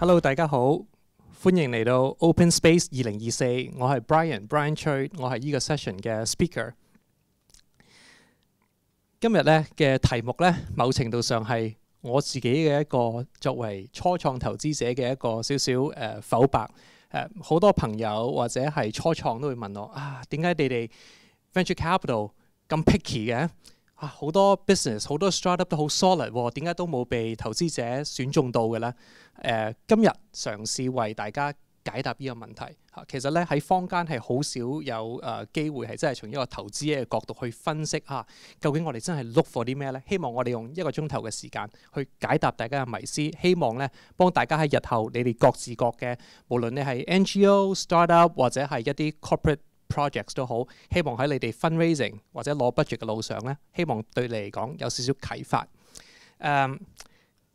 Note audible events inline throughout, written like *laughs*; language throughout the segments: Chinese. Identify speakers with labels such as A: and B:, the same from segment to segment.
A: Hello，大家好，欢迎嚟到 Open Space 二零二四。我系 Brian，Brian 崔，我系呢个 session 嘅 speaker。今日咧嘅题目咧，某程度上系我自己嘅一个作为初创投资者嘅一个少少诶否白。诶，好多朋友或者系初创都会问我啊，点解你哋 venture capital 咁 picky 嘅？啊，好多 business，好多 startup 都好 solid，点解都冇被投资者选中到嘅咧？誒，今日嘗試為大家解答呢個問題嚇。其實咧喺坊間係好少有誒機會係真係從一個投資嘅角度去分析嚇。究竟我哋真係 look for 啲咩咧？希望我哋用一個鐘頭嘅時間去解答大家嘅迷思。希望咧幫大家喺日後你哋各自各嘅，無論你係 NGO、startup 或者係一啲 corporate projects 都好，希望喺你哋 fundraising 或者攞 budget 嘅路上咧，希望對你嚟講有少少启發。誒。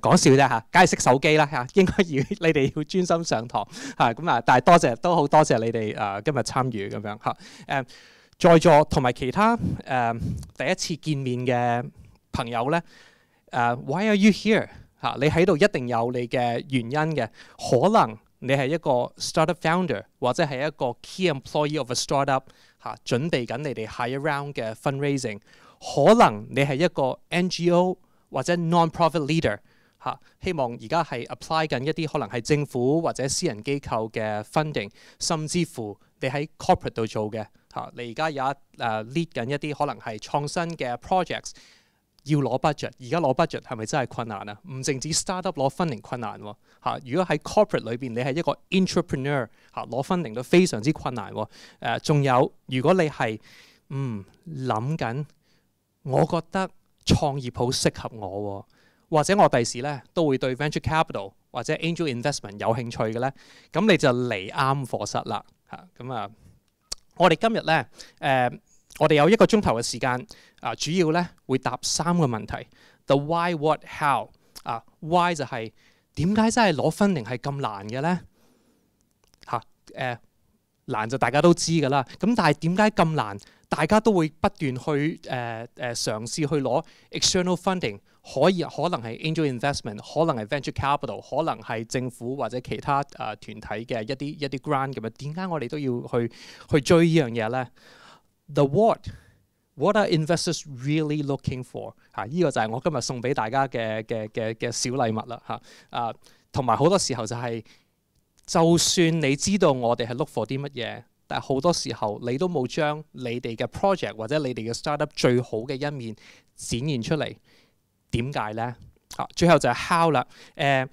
A: 講笑啫嚇，梗係識手機啦嚇，應該要你哋要專心上堂嚇咁啊！但係多謝都好多謝你哋誒今日參與咁樣嚇誒在座同埋其他誒第一次見面嘅朋友咧誒，Why are you here？嚇，你喺度一定有你嘅原因嘅。可能你係一個 startup founder，或者係一個 key employee of a startup 嚇，準備緊你哋 h i g h a round 嘅 fundraising。可能你係一個 NGO 或者 non-profit leader。嚇！希望而家係 apply 緊一啲可能係政府或者私人機構嘅 funding，甚至乎你喺 corporate 度做嘅嚇，你而家有誒 lead 緊一啲可能係創新嘅 projects，要攞 budget。而家攞 budget 係咪真係困難啊？唔淨止 startup 攞 funding 困難喎嚇！如果喺 corporate 裏邊，你係一個 entrepreneur 嚇，攞 funding 都非常之困難。誒，仲有如果你係嗯諗緊，我覺得創業好適合我喎。或者我第時咧都會對 venture capital 或者 angel investment 有興趣嘅咧，咁你就嚟啱課室啦嚇。咁啊，我哋今日咧，誒，我哋有一個鐘頭嘅時間啊，主要咧會答三個問題：the why, what, how 啊。why 就係點解真係攞分 g 係咁難嘅咧嚇？誒難就大家都知噶啦。咁但係點解咁難？大家都會不斷去誒誒嘗試去攞 external funding。可以可能係 angel investment，可能係 venture capital，可能係政府或者其他誒團體嘅一啲一啲 grant 咁樣。點解我哋都要去去追呢樣嘢咧？The what what are investors really looking for？嚇，依個就係我今日送俾大家嘅嘅嘅嘅小禮物啦嚇。啊，同埋好多時候就係就算你知道我哋係 look for 啲乜嘢，但係好多時候你都冇將你哋嘅 project 或者你哋嘅 startup 最好嘅一面展現出嚟。點解呢？嚇，最後就係 how 啦。誒，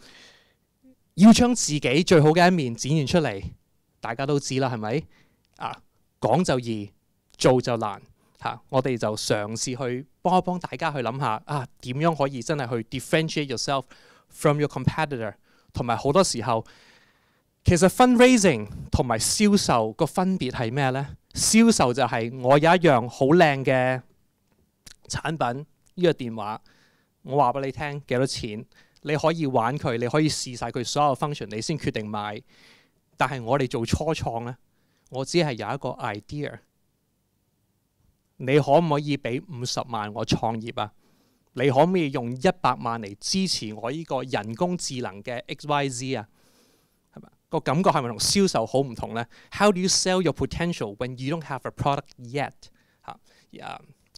A: 要將自己最好嘅一面展現出嚟，大家都知啦，係咪？啊，講就易，做就難嚇。我哋就嘗試去幫一幫大家去諗下啊，點樣可以真係去 differentiate yourself from your competitor？同埋好多時候，其實 fundraising 同埋銷售個分別係咩呢？銷售就係我有一樣好靚嘅產品，呢個電話。我話俾你聽幾多錢，你可以玩佢，你可以試晒佢所有 function，你先決定買。但係我哋做初創呢，我只係有一個 idea。你可唔可以俾五十萬我創業啊？你可唔可以用一百萬嚟支持我呢個人工智能嘅 X Y Z 啊？係嘛，個感覺係咪同銷售好唔同呢 h o w do you sell your potential when you don't have a product yet？嚇，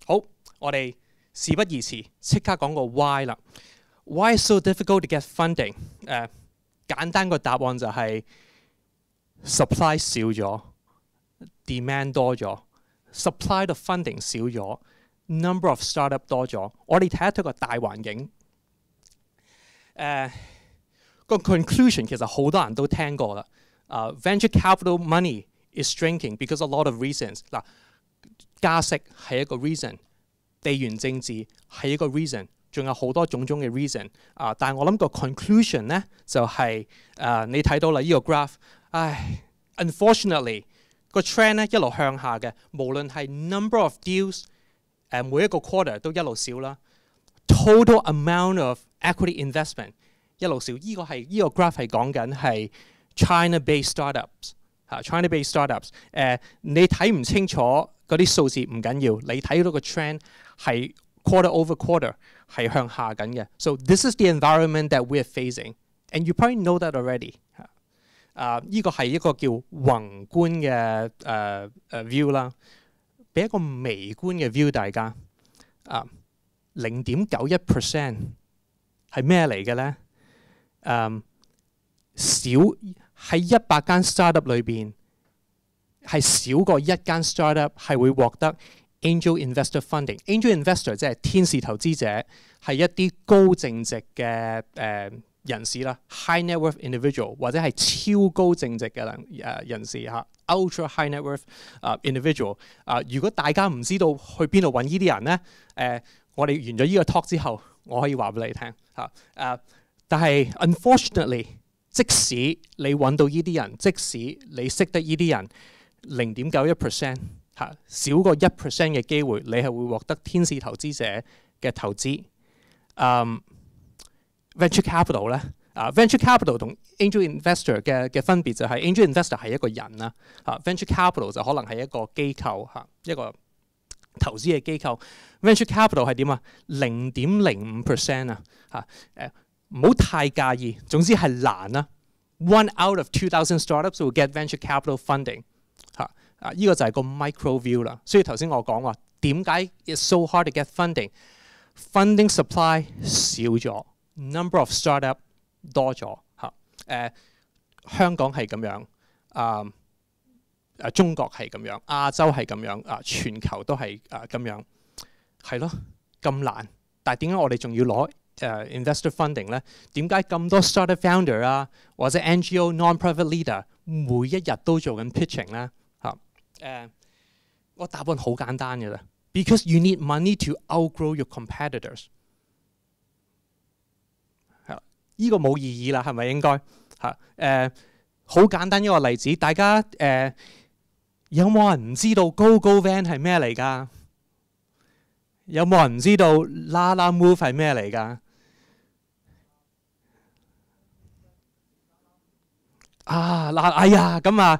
A: 好，我哋。事不宜遲，即刻講個 why 啦。Why so difficult to get funding？誒、呃，簡單個答案就係 supply 少咗，demand 多咗，supply 嘅 funding 少咗，number of startup 多咗。我哋睇一睇個大環境。誒、呃，個 conclusion 其實好多人都聽過啦。啊、uh,，venture capital money is shrinking because a lot of reasons。嗱，加息係一個 reason。地緣政治係一個 reason，仲有好多種種嘅 reason 啊！但係我諗個 conclusion 咧就係誒你睇到啦呢個 graph，唉，unfortunately 個 trend 咧一路向下嘅，無論係 number of deals 誒每一個 quarter 都一路少啦，total amount of equity investment 一路少，呢個係呢個 graph 係講緊係 China-based startups 嚇，China-based startups 誒你睇唔清楚嗰啲數字唔緊要，你睇到個 trend。係 quarter over quarter 係向下緊嘅，so this is the environment that we're facing，and you probably know that already。啊，依個係一個叫宏觀嘅誒誒 view 啦，俾一個微觀嘅 view 大家。啊，零點九一 percent 係咩嚟嘅咧？誒，少喺一百間 startup 裏邊係少過一間 startup 係會獲得。Angel investor funding，Angel investor 即係天使投資者，係一啲高淨值嘅誒人士啦，high net worth individual 或者係超高淨值嘅人誒人士嚇，ultra high net worth 啊 individual 啊，如果大家唔知道去邊度揾呢啲人咧，誒我哋完咗呢個 talk 之後，我可以話俾你聽嚇誒，但係 unfortunately，即使你揾到呢啲人，即使你識得呢啲人，零點九一 percent。嚇少過一 percent 嘅機會，你係會獲得天使投資者嘅投資。嗯，venture capital 咧，啊 venture capital 同 angel investor 嘅嘅分別就係 angel investor 係一個人啦，嚇 venture capital 就可能係一個機構嚇，一個投資嘅機構。venture capital 係點啊？零點零五 percent 啊！嚇誒，唔好太介意。總之係難啦。One out of two thousand startups will get venture capital funding。嚇。啊！依個就係個 micro view 啦。所以頭先我講話點解 is t so hard to get funding，funding supply 少咗，number of startup 多咗嚇。誒，香港係咁樣，誒中國係咁樣，亞洲係咁樣，啊全球都係啊咁樣，係咯咁難。但係點解我哋仲要攞誒 investor funding 咧？點解咁多 startup founder 啊，或者 NGO non profit leader 每一日都做緊 pitching 咧？誒，我答案好簡單嘅啦，because you need money to outgrow your competitors。係啦，依個冇意義啦，係咪應該？嚇誒，好簡單一個例子，大家誒有冇人唔知道 Go Go Van 係咩嚟噶？有冇人唔知道啦啦 Move 係咩嚟噶？啊嗱，哎呀咁啊！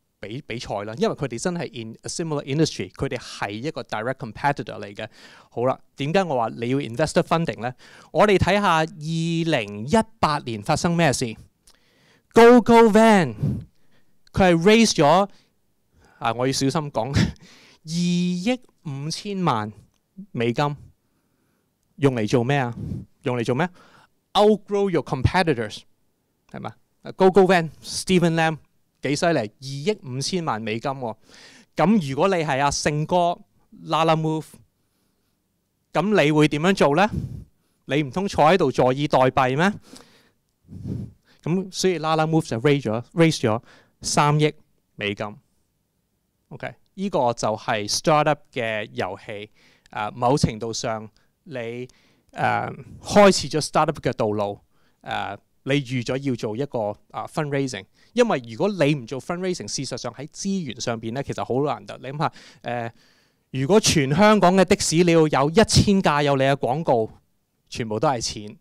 A: 比比賽啦，因為佢哋真係 in a similar industry，佢哋係一個 direct competitor 嚟嘅。好啦，點解我話你要 investor funding 呢？我哋睇下二零一八年發生咩事。g o g o Van 佢係 raise 咗啊！我要小心講二億五千萬美金用嚟做咩啊？用嚟做咩？Outgrow your competitors 係嘛 g o g o Van Stephen Lamb。幾犀利，二億五千萬美金喎。咁如果你係阿勝哥，Lala move，咁你會點樣做呢？你唔通坐喺度坐以待斃咩？咁所以 Lala move 就 raise 咗，raise 咗三億美金。OK，呢個就係 startup 嘅遊戲。誒，某程度上你誒開始咗 startup 嘅道路，誒你預咗要做一個誒 fundraising。因為如果你唔做 fundraising，事實上喺資源上邊咧，其實好難得。你諗下，誒，如果全香港嘅的士你要有一千架有你嘅廣告，全部都係錢，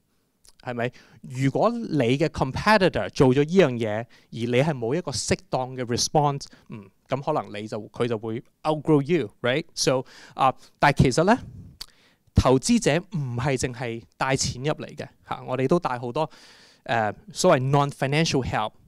A: 係咪？如果你嘅 competitor 做咗依樣嘢，而你係冇一個適當嘅 response，嗯，咁可能你就佢就會 outgrow you，right？So 啊，但係其實咧，投資者唔係淨係帶錢入嚟嘅嚇，我哋都帶好多誒所謂 non-financial help。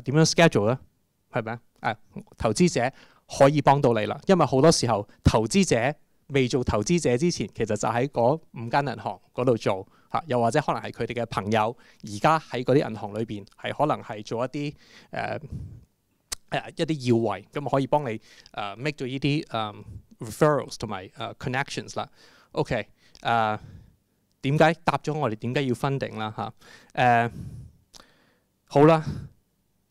A: 點樣 schedule 咧？係咪啊？投資者可以幫到你啦，因為好多時候投資者未做投資者之前，其實就喺嗰五間銀行嗰度做嚇，又或者可能係佢哋嘅朋友而家喺嗰啲銀行裏邊，係可能係做一啲誒誒一啲要位，咁可以幫你誒 make 咗呢啲誒 referrals 同埋誒 connections 啦。OK，誒點解答咗我哋點解要分定啦？嚇誒好啦。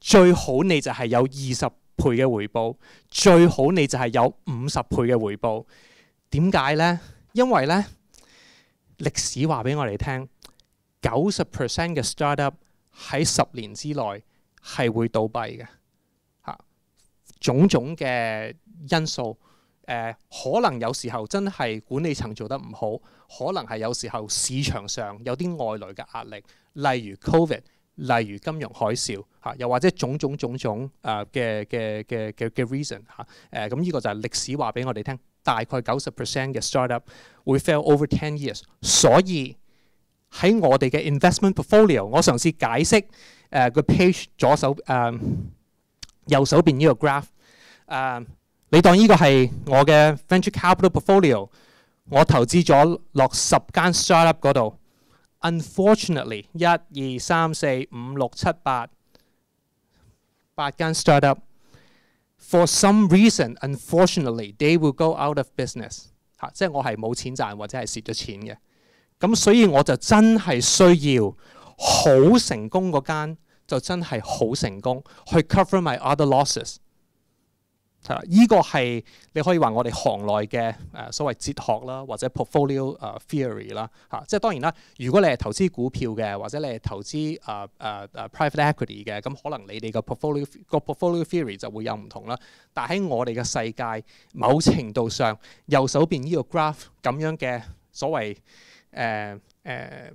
A: 最好你就系有二十倍嘅回报，最好你就系有五十倍嘅回报。点解呢？因为呢历史话俾我哋听，九十 percent 嘅 startup 喺十年之内系会倒闭嘅。吓，种种嘅因素，可能有时候真系管理层做得唔好，可能系有时候市场上有啲外来嘅压力，例如 covid。例如金融海嘯嚇，又或者種種種種誒嘅嘅嘅嘅嘅 reason 嚇誒，咁呢個就係歷史話俾我哋聽，大概九十 percent 嘅 startup 會 fail over ten years。所以喺我哋嘅 investment portfolio，我嘗試解釋誒個 page 左手誒右手邊呢個 graph 誒，你當呢個係我嘅 venture capital portfolio，我投資咗落十間 startup 嗰度。Unfortunately，一二三四五六七八八間 startup，for some reason，unfortunately，they will go out of business。嚇，即係我係冇錢賺或者係蝕咗錢嘅。咁所以我就真係需要好成功嗰間就真係好成功去 cover my other losses。係啦，依個係你可以話我哋行內嘅誒所謂哲學啦，或者 portfolio 誒 theory 啦，嚇，即係當然啦。如果你係投資股票嘅，或者你係投資誒誒誒 private equity 嘅，咁可能你哋個 portfolio 個 portfolio theory 就會有唔同啦。但喺我哋嘅世界，某程度上右手邊呢個 graph 咁樣嘅所謂誒誒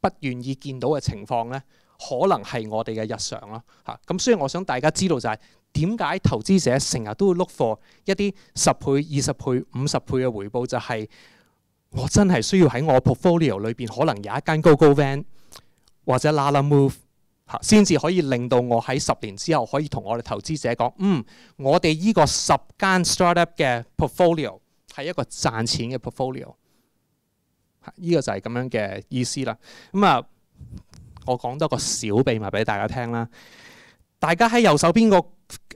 A: 不願意見到嘅情況咧，可能係我哋嘅日常咯，嚇。咁所以我想大家知道就係。点解投资者成日都會 look for 一啲十倍、二十倍、五十倍嘅回报？就系我真系需要喺我 portfolio 里边可能有一间 Google Van 或者 Lala Move 吓，先至可以令到我喺十年之后可以同我哋投资者讲：嗯，我哋呢个十间 startup 嘅 portfolio 系一个赚钱嘅 portfolio。呢个就系咁样嘅意思啦。咁啊，我讲多个小秘密俾大家听啦。大家喺右手边个。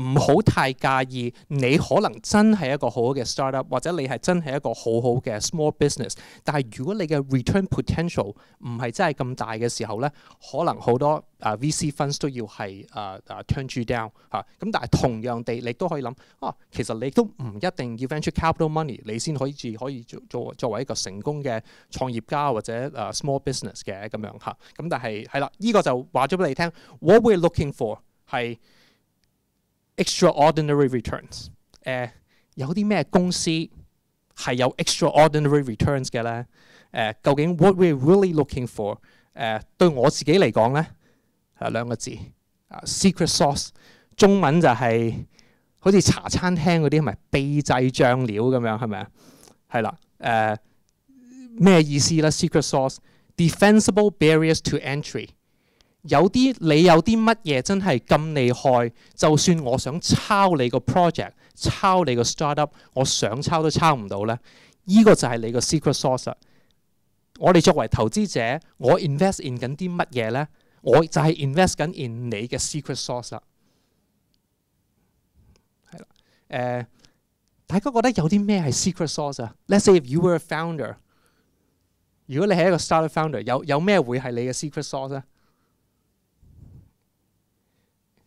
A: 唔好太介意，你可能真係一個好好嘅 startup，或者你係真係一個好好嘅 small business。但係如果你嘅 return potential 唔係真係咁大嘅時候呢，可能好多啊 VC funds 都要係啊啊 turn down 嚇。咁但係同樣地，你都可以諗啊，其實你都唔一定要 venture capital money，你先可以至可以做做作為一個成功嘅創業家或者啊 small business 嘅咁樣嚇。咁但係係啦，呢個就話咗俾你聽，what we looking for 係。extraordinary returns，誒有啲咩公司係有 extraordinary returns 嘅咧？誒究竟 what we really looking for？誒對我自己嚟講咧，係兩個字啊，secret sauce，中文就係好似茶餐廳嗰啲咪秘製醬料咁樣，係咪啊？係啦，誒咩意思咧？secret sauce，defensible barriers to entry。有啲你有啲乜嘢真係咁厲害，就算我想抄你個 project、抄你個 startup，我想抄都抄唔到呢、呢個就係你個 secret source。我哋作為投資者，我 invest in 緊啲乜嘢呢？我就係 invest 緊 in 你嘅 secret source。係啦，誒，大家覺得有啲咩係 secret source？Let's s a y if you were a founder。如果你係一個 startup founder，有有咩會係你嘅 secret source 咧？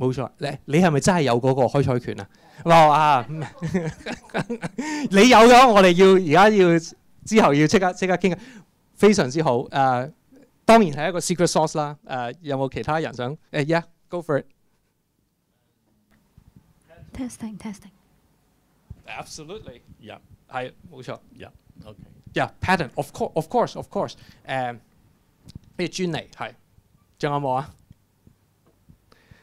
A: 冇錯，你你係咪真係有嗰個開賽權啊？哇！啊，你有嘅我哋要而家要之後要即刻即刻傾啊，非常之好。誒，當然係一個 secret source 啦。誒，有冇其他人想？誒，Yeah，go for it。
B: Testing, testing。Absolutely, yeah，係冇錯，yeah，yeah，patent,
A: of course, of course, of course。誒，咩專利係？仲有冇啊？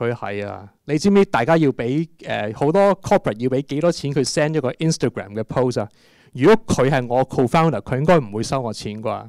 A: 佢係啊！你知唔知大家要俾誒好多 corporate 要俾幾多錢？佢 send 咗個 Instagram 嘅 post 啊！如果佢係我 co-founder，佢應該唔會收我錢啩。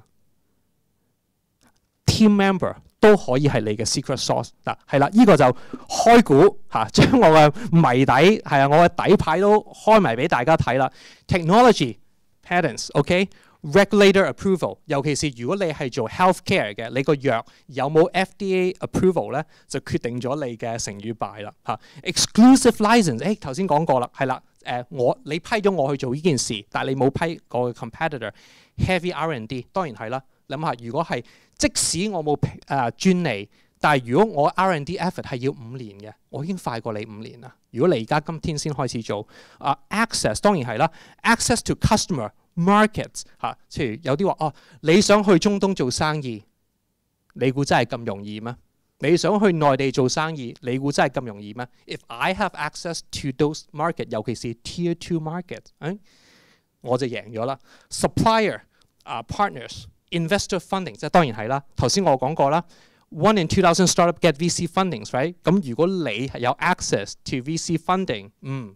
A: Team member 都可以係你嘅 secret source 嗱，係啦！依個就開股嚇，將我嘅謎底係啊，我嘅底牌都開埋俾大家睇啦。Technology p a t t e r n s o k Regulator approval，尤其是如果你係做 healthcare 嘅，你個藥有冇 FDA approval 咧，就決定咗你嘅成與敗啦。嚇，exclusive license，誒頭先講過啦，係啦，誒我你批咗我去做呢件事，但係你冇批個 competitor。Heavy R&D 當然係啦，諗下如果係即使我冇誒專利，但係如果我 R&D effort 係要五年嘅，我已經快過你五年啦。如果你而家今天先開始做，啊 access 當然係啦，access to customer。market 嚇，即係有啲話哦，你想去中東做生意，你估真係咁容易咩？你想去內地做生意，你估真係咁容易咩 i f I have access to those market，尤其是 Tier Two market，哎，我就贏咗啦。Supplier 啊，partners，investor funding，即係當然係啦。頭先我講過啦，one in two thousand startup get VC funding，right？咁如果你係有 access to VC funding，嗯。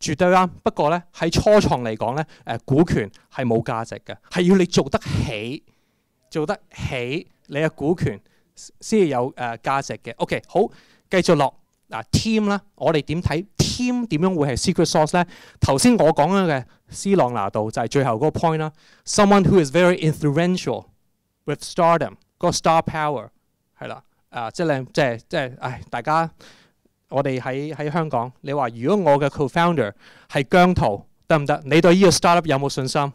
A: 絕對啱。不過咧，喺初創嚟講咧，誒股權係冇價值嘅，係要你做得起，做得起你嘅股權先有誒價值嘅。OK，好，繼續落嗱 team 啦。我哋點睇 team 點樣會係 secret s o u r c e 咧？頭先我講嘅 C 朗拿度就係最後嗰個 point 啦。Someone who is very influential with stardom，個 star power 係啦。啊，即係即係即係，唉，大家。我哋喺喺香港，你話如果我嘅 co-founder 係姜涛，得唔得？你對呢個 startup 有冇信心？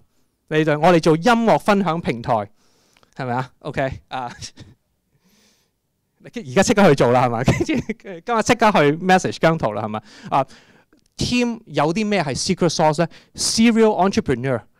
A: 你對我哋做音樂分享平台係咪啊？OK 啊，*laughs* 而家即刻去做啦係嘛？*laughs* 今日即刻去 message 姜涛啦係嘛？啊，team 有啲咩係 secret sauce 咧？Serial entrepreneur。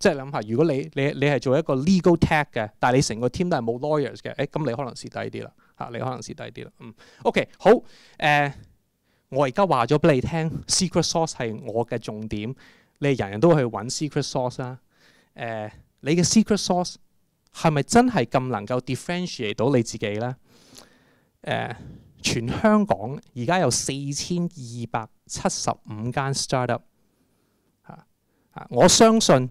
A: 即係諗下，如果你你你係做一個 legal tech 嘅，但係你成個 team 都係冇 lawyers 嘅，誒咁你可能蝕低啲啦嚇，你可能蝕低啲啦。嗯，OK 好誒，我而家話咗俾你聽，secret sauce 係我嘅重點，你人人都去揾 secret sauce 啦。誒，你嘅 secret sauce 係咪真係咁能夠 differentiate 到你自己咧？誒，全香港而家有四千二百七十五間 startup 我相信。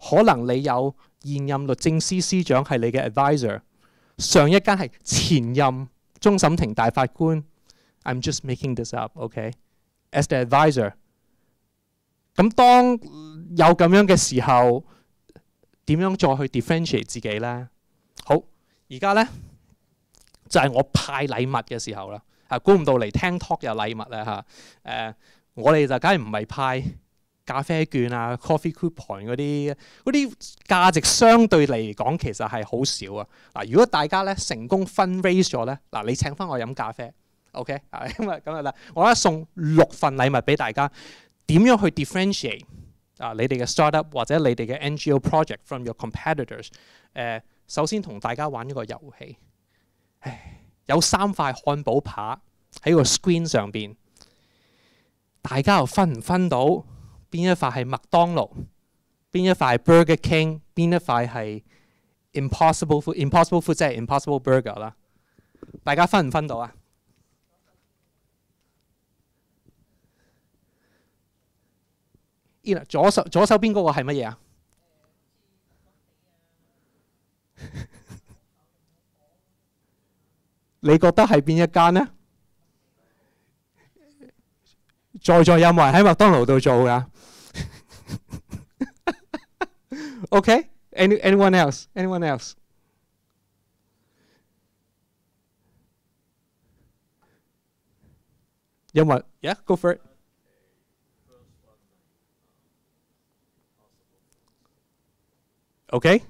A: 可能你有現任律政司司長係你嘅 adviser，上一間係前任中審庭大法官，I'm just making this up，OK？As the adviser，咁當有咁樣嘅時候，點樣再去 differentiate 自己呢？好，而家呢，就係我派禮物嘅時候啦。啊，估唔到嚟聽 talk 有禮物啦嚇。我哋就梗係唔係派。咖啡券啊，coffee coupon 嗰啲嗰啲價值相對嚟講，其實係好少啊！嗱，如果大家咧成功 fundraise 咗咧，嗱，你請翻我飲咖啡，OK 啊？*laughs* 咁啊咁啊啦，我咧送六份禮物俾大家。點樣去 differentiate 啊？你哋嘅 startup 或者你哋嘅 NGO project from your competitors？誒，首先同大家玩一個遊戲。唉，有三塊漢堡扒喺個 screen 上邊，大家又分唔分到？邊一塊係麥當勞？邊一塊係 Burger King？邊一塊係 Impossible f o o Impossible？Food 即係 Impossible Burger 啦。大家分唔分到啊？左手左手邊嗰個係乜嘢啊？*laughs* 你覺得係邊一間呢？在座有冇人喺麥當勞度做噶？Okay? Any, anyone else? Anyone else? Yeah, what? Yeah, go for it. Okay.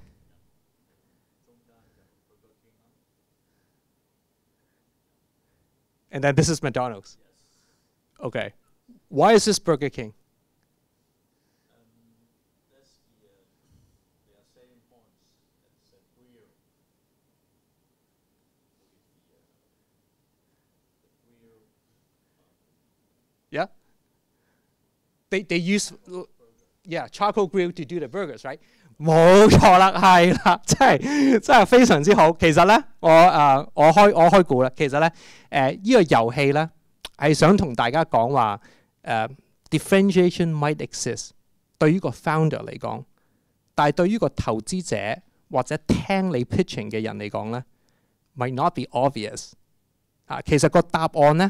A: And then this is McDonald's. Okay. Why is this Burger King? they they use yeah charcoal grill to do the burgers right 冇错啦系啦真系真系非常之好其实咧我啊我开我开估啦其实咧诶呢个游戏咧系想同大家讲话诶 differentiation might exist 对于个 founder 嚟讲但系对于个投资者或者听你 pitching 嘅人嚟讲咧 might not be obvious 啊其实个答案咧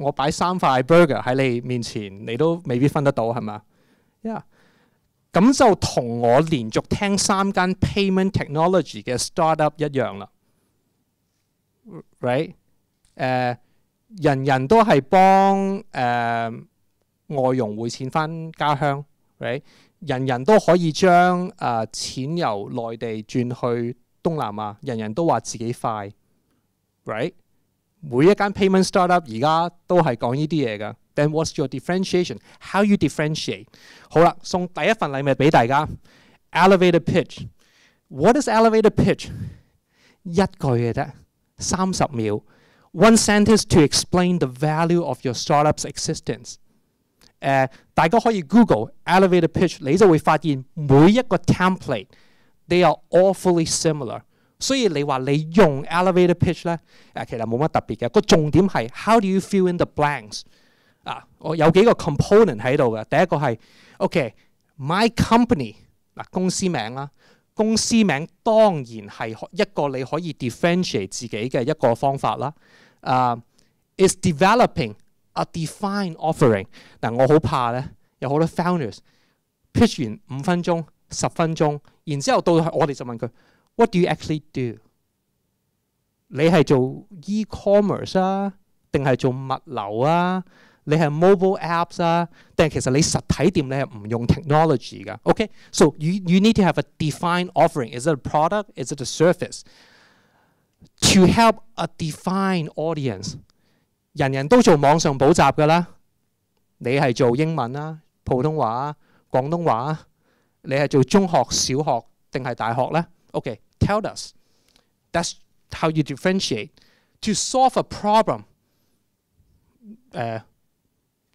A: 我擺三塊 burger 喺你面前，你都未必分得到係嘛 y 咁就同我連續聽三間 payment technology 嘅 start up 一樣啦，right？誒，人人都係幫誒外佣匯錢翻家鄉，right？人人都可以將啊錢由內地轉去東南亞，人人都話自己快，right？每一間 payment startup 而家都係講呢啲嘢㗎。Then what's your differentiation? How you differentiate? differentiate？好啦，送第一份禮物俾大家。Elevator pitch。What is elevator One sentence to explain the value of your startup's existence. existence。誒，大家可以 Google elevator pitch，你就會發現每一個 they are awfully similar。所以你話你用 elevator pitch 咧，誒其實冇乜特別嘅。個重點係 how do you fill in the blanks？啊，我有幾個 component 喺度嘅。第一個係，ok，my company 嗱公司名啦，公司名當然係一個你可以 differentiate 自己嘅一個方法啦。誒，is developing a defined offering。嗱我好怕咧，有好多 founders pitch 完五分鐘、十分鐘，然之後到我哋就問佢。What do you actually do？你系做 e-commerce 啊，定系做物流啊？你系 mobile apps 啊？但其实你实体店你系唔用 technology 噶，OK？So you you need to have a defined offering. Is it a product？Is it a service？To help a defined audience，人人都做网上补习噶啦。你系做英文啊、普通话啊、广东话啊？你系做中学、小学定系大学呢 o k tell us. That's how you differentiate. To solve a problem. problem，誒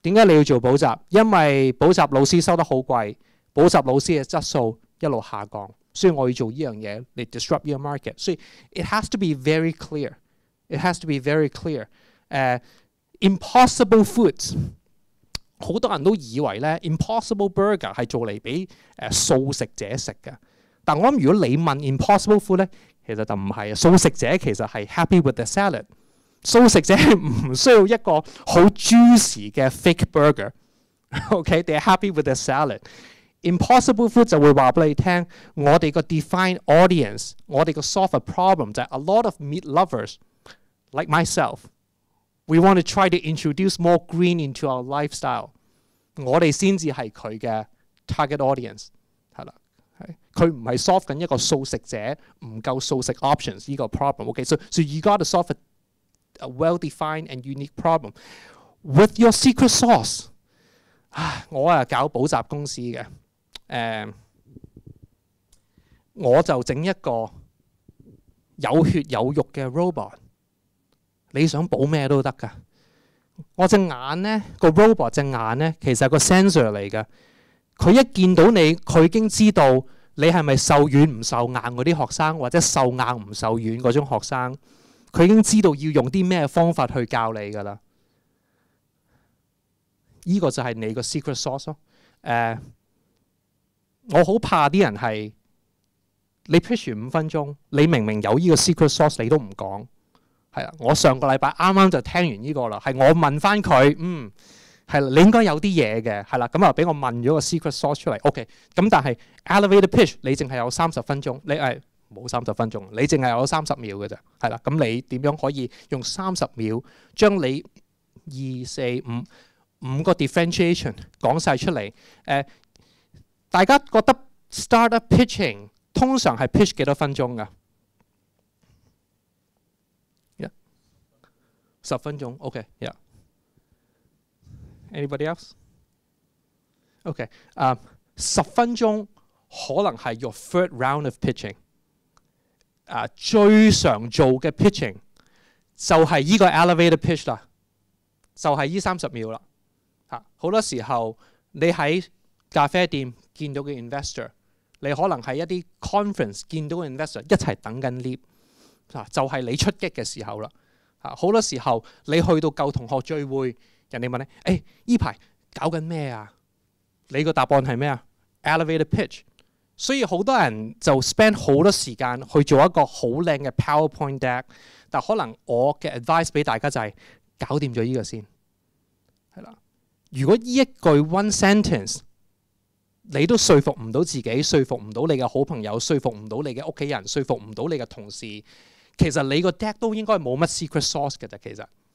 A: 點解你要做補習？因為補習老師收得好貴，補習老師嘅質素一路下降，所以我要做呢樣嘢嚟 uh, disrupt 呢個 market。所以 it has to be very clear。It has to be very clear。誒、impossible uh, foods。好多人都以為咧，impossible burger 係做嚟俾誒素食者食嘅。但我谂，如果你问 Impossible Food 咧，其實就唔係啊。素食者其實係 happy with the salad。素食者唔需要一个好 juicy 嘅 fake burger。OK，they、okay? *laughs* are happy with the salad。Impossible Food 就會話俾你聽，我哋個 define audience，我哋個 solve a problem 就係 a lot of meat lovers like myself。We want to try to introduce more green into our lifestyle。我哋先至係佢嘅 target audience。佢唔係 solve 緊一個素食者唔夠素食 options 呢個 problem，ok？所以而家 o solve a well defined and unique problem with your secret sauce。我啊搞補習公司嘅，誒，我就整一個有血有肉嘅 robot。你想補咩都得㗎。我隻眼呢個 robot 隻眼呢，其實個 sensor 嚟嘅，佢一見到你，佢已經知道。你係咪受軟唔受硬嗰啲學生，或者受硬唔受軟嗰種學生？佢已經知道要用啲咩方法去教你噶啦。呢個就係你個 secret sauce 咯。誒，我好怕啲人係你 push 五分鐘，你明明有呢個 secret sauce 你都唔講。係啊，我上個禮拜啱啱就聽完呢個啦，係我問翻佢，嗯。係你應該有啲嘢嘅，係啦，咁啊俾我問咗個 secret s o u r c e 出嚟，OK，咁但係 elevator pitch 你淨係有三十分鐘，你係冇三十分鐘，你淨係有三十秒嘅啫，係啦，咁你點樣可以用三十秒將你二四五五個 differentiation 講晒出嚟？誒，大家覺得 startup pitching 通常係 pitch 幾多分鐘㗎？十分鐘，OK，anybody else？OK，十分鐘可能係 your third round of pitching。啊，最常做嘅 pitching 就係依個 elevator pitch 啦，就係依三十秒啦。嚇，好多時候你喺咖啡店見到嘅 investor，你可能係一啲 conference 見到嘅 investor 一齊等緊 lead，嚇就係你出擊嘅時候啦。嚇，好多時候你去到舊同學聚會。人哋問你：，誒，依排搞緊咩啊？你個答案係咩啊 e l e v a t e d pitch。所以好多人就 spend 好多時間去做一個好靚嘅 PowerPoint deck。但可能我嘅 advice 俾大家就係：搞掂咗呢個先，係啦。如果呢一句 one sentence，你都說服唔到自己，說服唔到你嘅好朋友，說服唔到你嘅屋企人，說服唔到你嘅同事，其實你個 deck 都應該冇乜 secret sauce 嘅啫。其實。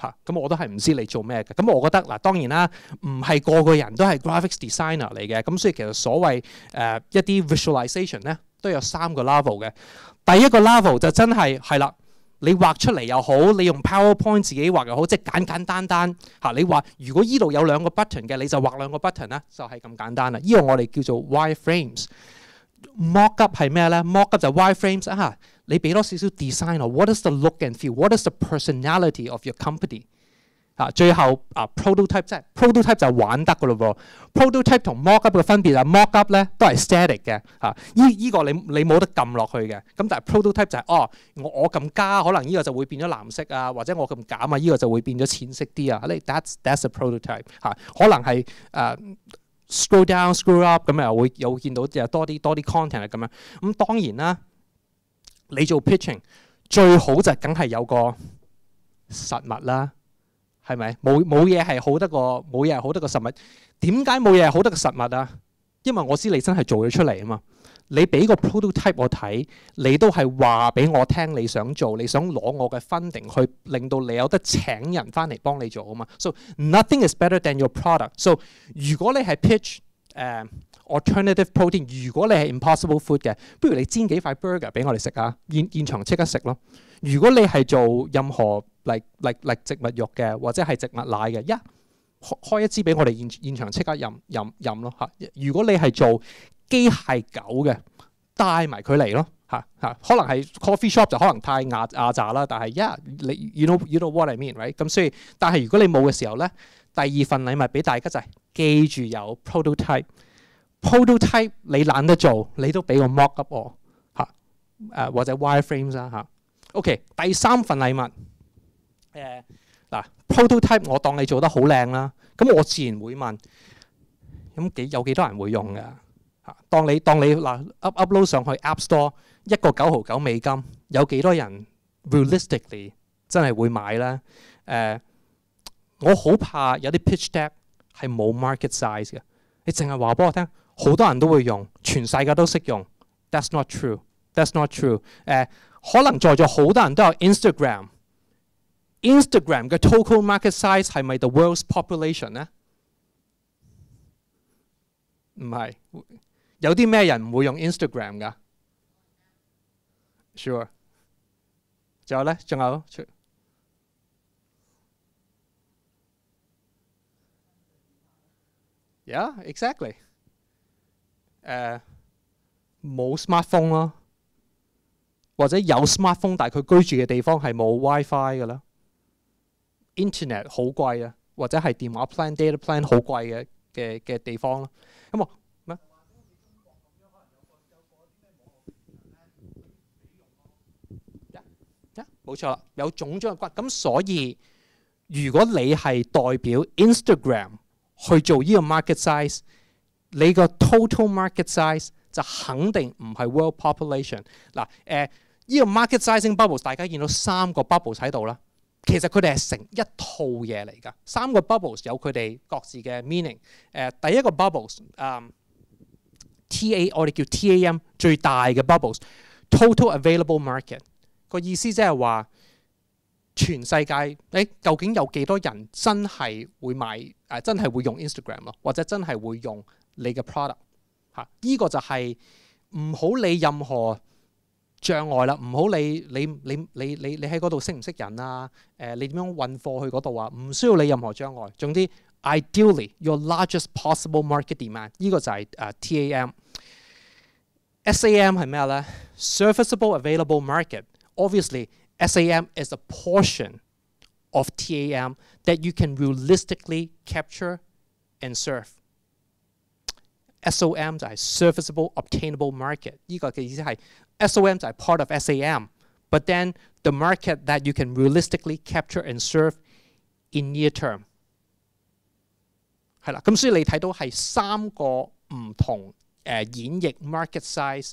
A: 嚇咁我都係唔知你做咩嘅。咁我覺得嗱，當然啦，唔係個個人都係 graphics designer 嚟嘅。咁所以其實所謂誒一啲 v i s u a l i z a t i o n 咧，都有三個 level 嘅。第一個 level 就真係係啦，你畫出嚟又好，你用 PowerPoint 自己畫又好，即係簡簡單單嚇。你話如果依度有兩個 button 嘅，你就畫兩個 button 啦，就係咁簡單啦。依個我哋叫做 wireframes。Mock up 係咩咧？Mock up 就 wireframes 啊。你俾多少少 design 咯？What is the look and feel？What is the personality of your company？啊，最後啊 prototype 即係 prototype 就玩得噶咯喎。prototype 同 mock up 嘅分別啊，mock up 咧都係 static 嘅嚇。依依個你你冇得撳落去嘅。咁但係 prototype 就係哦，我我咁加可能呢個就會變咗藍色啊，或者我咁減啊，依個就會變咗淺色啲啊。你 that's that's a prototype 嚇。可能係誒 scroll down scroll up 咁又會有見到就多啲多啲 content 咁樣。咁當然啦。你做 pitching 最好就梗係有個實物啦，係咪？冇冇嘢係好得個，冇嘢好得個實物。點解冇嘢係好得個實物啊？因為我知你真係做咗出嚟啊嘛。你俾個 prototype 我睇，你都係話俾我聽你想做，你想攞我嘅 funding 去令到你有得請人翻嚟幫你做啊嘛。So nothing is better than your product. So 如果你係 pitch，誒 alternative protein，如果你係 Impossible food 嘅，不如你煎幾塊 burger 俾我哋食啊，現現場即刻食咯。如果你係做任何嚟嚟嚟植物肉嘅，或者係植物奶嘅，一開一支俾我哋現現場即刻飲飲飲咯嚇。如果你係做機械狗嘅，帶埋佢嚟咯嚇嚇。可能係 coffee shop 就可能太亞亞榨啦，但係一你 you k n o what know I mean right 咁所以，但係如果你冇嘅時候咧，第二份禮物俾大家就係。記住有 prototype，prototype 你懶得做，你都俾個 mock up 我，嚇，誒或者 wireframes 啦嚇。OK，第三份禮物誒嗱 prototype，我當你做得好靚啦，咁我自然會問咁幾有幾多人會用噶嚇？當你當你嗱 upload 上去 App Store 一個九毫九美金，有幾多人 realistically 真係會買咧？誒，我好怕有啲 pitch deck。係冇 market size 嘅，你淨係話俾我聽，好多人都會用，全世界都識用。That's not true. That's not true。誒，可能在座好多人都有 Instagram。Instagram 嘅 total market size 係咪 the world's population 呢？唔係，有啲咩人唔會用 Instagram 噶？Sure。仲有咧，仲有。Yeah, e x a c t l y 冇 smartphone 咯，或者有 smartphone，但系佢居住嘅地方系冇 WiFi 噶啦，internet 好贵啊，或者系電話 plan、data plan 好貴嘅嘅嘅地方咯。咁啊咩？冇錯啦，有种傷嘅骨。咁所以，如果你係代表 Instagram。去做呢個 market size，你個 total market size 就肯定唔係 world population。嗱，誒呢個 market sizing bubbles 大家見到三個 bubble s 喺度啦，其實佢哋係成一套嘢嚟㗎。三個 bubbles 有佢哋各自嘅 meaning。誒第一個 bubbles，誒 TA 我哋叫 TAM 最大嘅 bubbles，total available market 個意思即係話。全世界，你究竟有幾多人真係會買誒？真係會用 Instagram 咯，或者真係會用你嘅 product 嚇？依個就係唔好理任何障礙啦，唔好理你你你你你喺嗰度識唔識人啊？誒，你點樣運貨去嗰度啊？唔需要理任何障礙。總之，ideally your largest possible market demand，依個就係誒 TAM、SAM 係咩咧？Serviceable available market，obviously。SAM is a portion of TAM that you can realistically capture and serve. serve。SOM 就係 serviceable obtainable market，呢個嘅意思係 SOM is part of SAM, but then the market that you can realistically capture and serve in near term。係啦，咁所以你睇到係三個唔同誒、呃、演繹 market size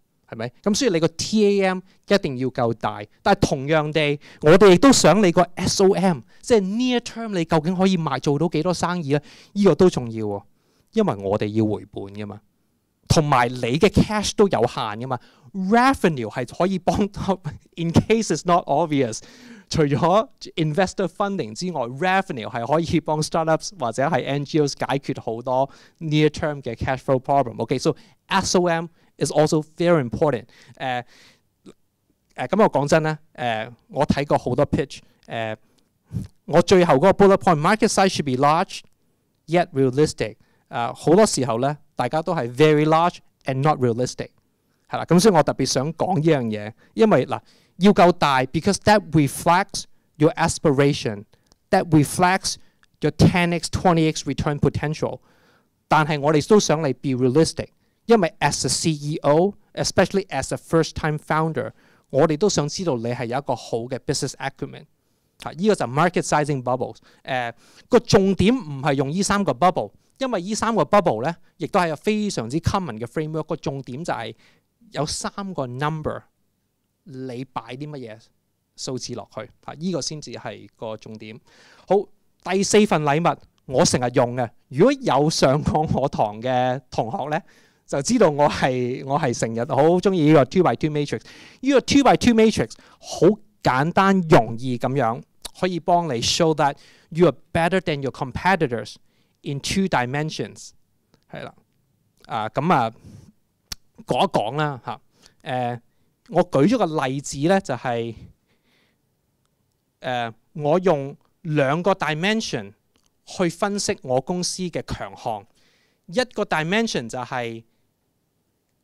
A: 係咪？咁所以你個 TAM 一定要夠大，但係同樣地，我哋亦都想你個 SOM，即係 near term 你究竟可以賣做到幾多生意咧？呢個都重要喎，因為我哋要回本噶嘛，同埋你嘅 cash 都有限噶嘛。Revenue 係可以幫到，in case it's not obvious，除咗 investor funding 之外，Revenue 系可以幫 startups 或者係 NGOs 解決好多 near term 嘅 cash flow problem。OK，so SOM。is also very important. important。誒誒咁我講真啦，誒、呃、我睇過好多 uh, uh, pitch，誒、呃、我最後嗰個 bullet point market size should be large yet realistic. realistic、呃。誒好多時候咧，大家都係 very large and not realistic. Because that reflects your aspiration. that reflects your 10 x 20 x return potential. potential，但係我哋都想你 be realistic。因為，as a CEO，especially as a first-time founder，我哋都想知道你係有一個好嘅 business acumen。嚇，依個就 market sizing bubbles。誒，個重點唔係用依三個 bubble，因為依三個 bubble 咧，亦都係有非常之 common 嘅 framework。個重點就係有三個 number，你擺啲乜嘢數字落去嚇，依個先至係個重點。好，第四份禮物我成日用嘅，如果有上過我堂嘅同學咧。就知道我係我係成日好中意呢個 two by two matrix。呢個 two by two matrix 好簡單容易咁樣可以幫你 show that you are better than your competitors in two dimensions。係啦，啊咁啊講一講啦嚇。誒，我舉咗個例子咧，就係誒我用兩個 dimension 去分析我公司嘅強項。一個 dimension 就係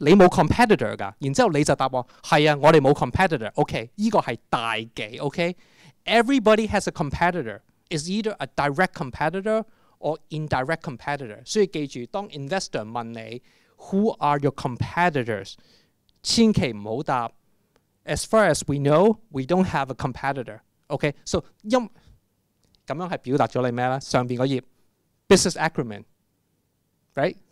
A: 你冇 competitor Okay, everybody has a competitor. It's either a direct competitor or indirect competitor。所以記住，當 investor 問你 Who are your competitors，千祈唔好答。As far as we know, we don't have a competitor." Okay, competitor。OK，so 因咁樣係表達咗你咩咧？上邊嗰頁 business acumen，right？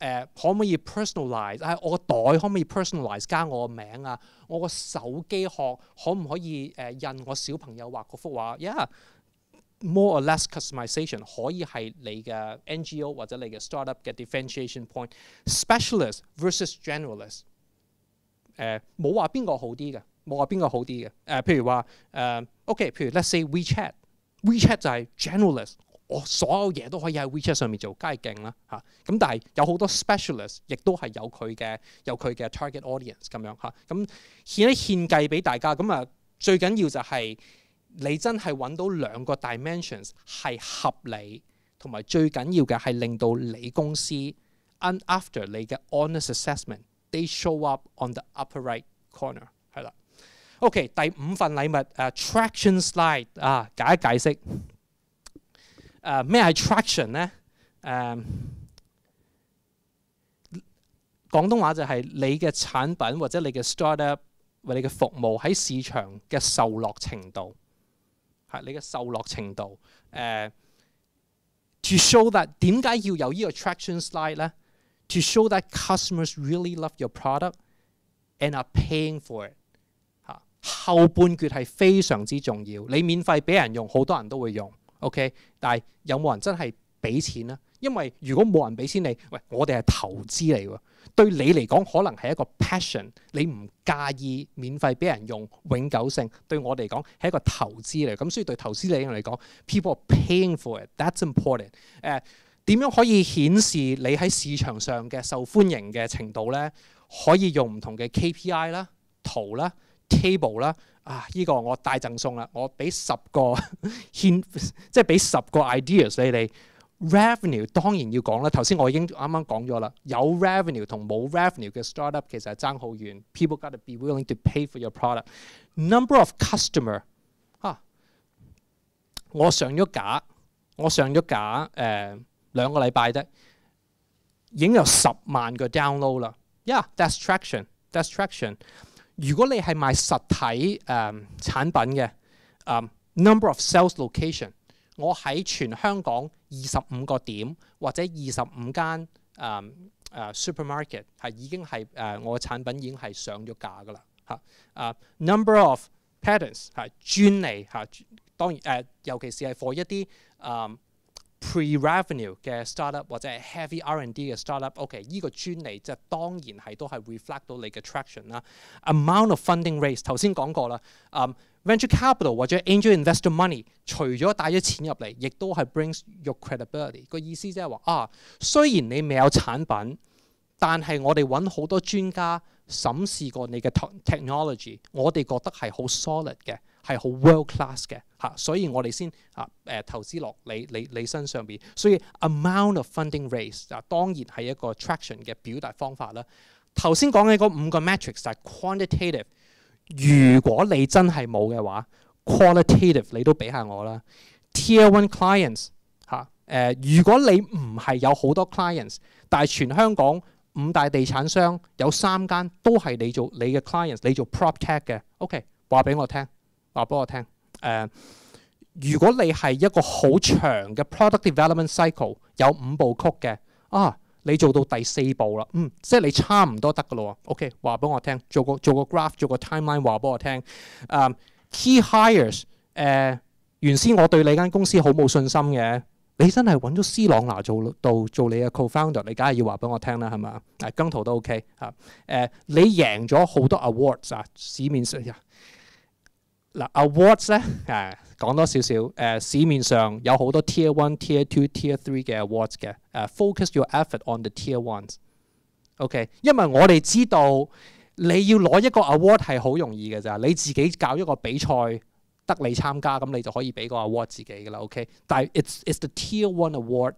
A: 誒可唔可以 personalize？啊？我個袋可唔可以 personalize？加我個名啊！我個手機殼可唔可以誒印我小朋友畫個幅畫？Yeah，more or less customization 可以係你嘅 NGO 或者你嘅 startup 嘅 differentiation point，specialist versus generalist。誒冇話邊個好啲嘅，冇話邊個好啲嘅。誒譬如話誒，OK，譬如 let's say WeChat，WeChat 就係 generalist。我所有嘢都可以喺 WeChat 上面做，梗係勁啦嚇。咁但係有好多 specialist，亦都係有佢嘅有佢嘅 target audience 咁樣嚇。咁獻一獻計俾大家。咁啊，最緊要就係你真係揾到兩個 dimensions 係合理，同埋最緊要嘅係令到你公司 u n d after 你嘅 honest assessment，they show up on the upper right corner。係啦。OK，第五份禮物誒 traction slide 啊，解一解釋。誒咩係 attraction 咧？誒廣東話就係你嘅產品或者你嘅 startup 或你嘅服務喺市場嘅受落程度，係你嘅受落程度。誒 to show that 點解要有呢個 attraction slide 咧？To show that customers really love your product and are paying for it。後半橛係非常之重要。你免費俾人用，好多人都會用。OK，但係有冇人真係俾錢呢？因為如果冇人俾錢你，喂，我哋係投資嚟喎。對你嚟講，可能係一個 passion，你唔介意免費俾人用永久性。對我哋嚟講，係一個投資嚟。咁所以對投資嚟講嚟講，people paying for it that's important。誒，點樣可以顯示你喺市場上嘅受歡迎嘅程度呢？可以用唔同嘅 KPI 啦、圖啦、table 啦。啊！依個我大贈送啦，我俾十個獻，即係俾十個 ideas 你哋。Revenue 當然要講啦，頭先我已經啱啱講咗啦。有 Revenue 同冇 Revenue 嘅 startup 其實係爭好遠。People gotta be willing to pay for your product。Number of customer，嚇，我上咗架，我上咗架誒兩個禮拜啫，已經有十萬個 download 啦。Yeah，that's traction，that's traction。如果你係賣實體誒產品嘅誒 number of sales location，我喺全香港二十五個點或者二十五間誒誒 supermarket 係已經係誒我產品已經係上咗架㗎啦嚇誒 number of patents 係專利嚇，當然誒尤其是係 for 一啲誒。Pre-revenue 嘅 startup 或者 heavy R&D 嘅 startup，OK，呢個專利即係當然係都係 reflect 到你嘅 traction 啦。Amount of funding raise 頭先講過啦，venture capital 或者 angel investor money 除咗帶咗錢入嚟，亦都係 brings your credibility。個意思即係話啊，雖然你未有產品，但係我哋揾好多專家審視過你嘅 technology，我哋覺得係好 solid 嘅。係好 w o r l d class 嘅嚇，所以我哋先啊誒投資落你你你身上邊。所以 amount of funding raise 啊，當然係一個 traction 嘅表達方法啦。頭先講嘅嗰五個 metrics 就係 quantitative。如果你真係冇嘅話，qualitative 你都俾下我啦。Tier one clients 嚇誒，如果你唔係有好多 clients，但係全香港五大地產商有三間都係你做你嘅 clients，你做 prop tech 嘅。OK，話俾我聽。话俾我听，诶，如果你系一个好长嘅 product development cycle，有五部曲嘅，啊，你做到第四步啦，嗯，即系你差唔多得噶咯。喎。OK，话俾我听，做个做个 graph，做个 timeline，话俾我听。诶，key hires，诶，原先我对你间公司好冇信心嘅，你真系揾咗斯朗拿做到做你嘅 co-founder，你梗系要话俾我听啦，系嘛？诶，跟圖都 OK 啊，诶，你赢咗好多 awards 啊，市面上嗱，awards 咧，誒講多少少，誒市面上有好多 tier one、tier two、tier three 嘅 awards 嘅，誒 focus your effort on the tier ones，OK，因為我哋知道你要攞一個 award 係好容易嘅咋，你自己搞一個比賽得你參加，咁你就可以俾個 award 自己嘅啦，OK，但係 it's it's the tier one award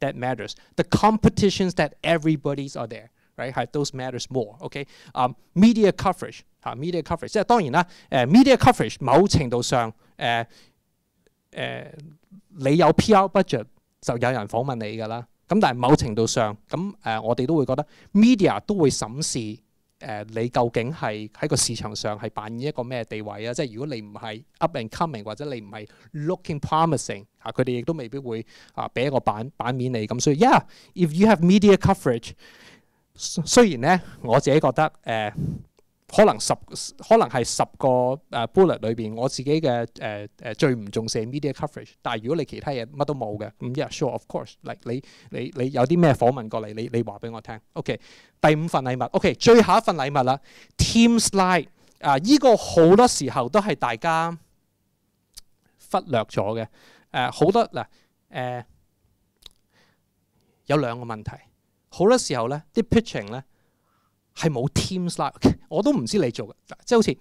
A: that matters，the competitions that everybody's are there。r i g 係 those matters more，OK？啊，media coverage 吓 m e d i a coverage 即係當然啦。誒，media coverage 某程度上誒誒，你有 PR budget 就有人訪問你㗎啦。咁但係某程度上咁誒，我哋都會覺得 media 都會審視誒你究竟係喺個市場上係扮演一個咩地位啊？即係如果你唔係 up and coming 或者你唔係 looking promising 嚇，佢哋亦都未必會啊俾一個版版面你咁。所以，yeah，if you have media coverage。雖然咧，我自己覺得誒，可能十可能係十個誒 bullet 裏邊，我自己嘅誒誒最唔重視 media coverage。但係如果你其他嘢乜都冇嘅，咁 yeah sure of course。like 你你你有啲咩訪問過嚟，你你話俾我聽。OK，第五份禮物。OK，最後一份禮物啦。Team slide 啊，依個好多時候都係大家忽略咗嘅。誒，好多嗱誒，有兩個問題。好多時候咧，啲 pitching 咧係冇 team s l i d 我都唔知你做嘅，即係好似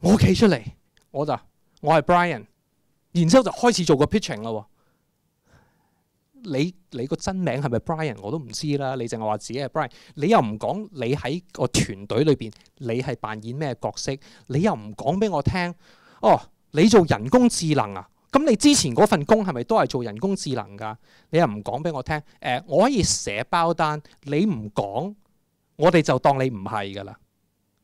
A: 我企出嚟，我就我係 Brian，然之後就開始做個 pitching 咯。你你個真名係咪 Brian 我都唔知啦，你淨係話自己係 Brian，你又唔講你喺個團隊裏邊你係扮演咩角色，你又唔講俾我聽。哦，你做人工智能啊？咁你之前嗰份工系咪都系做人工智能噶？你又唔讲俾我听？誒，我可以寫包單，你唔講，我哋就當你唔係噶啦，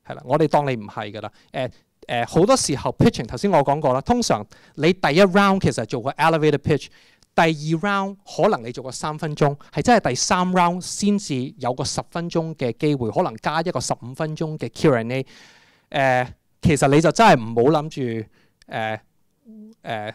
A: 係啦，我哋當你唔係噶啦。誒誒，好多時候 pitching 頭先我講過啦，通常你第一 round 其實做個 elevator pitch，第二 round 可能你做個三分鐘，係真係第三 round 先至有個十分鐘嘅機會，可能加一個十五分鐘嘅 Q&A。誒，其實你就真係唔好諗住誒誒。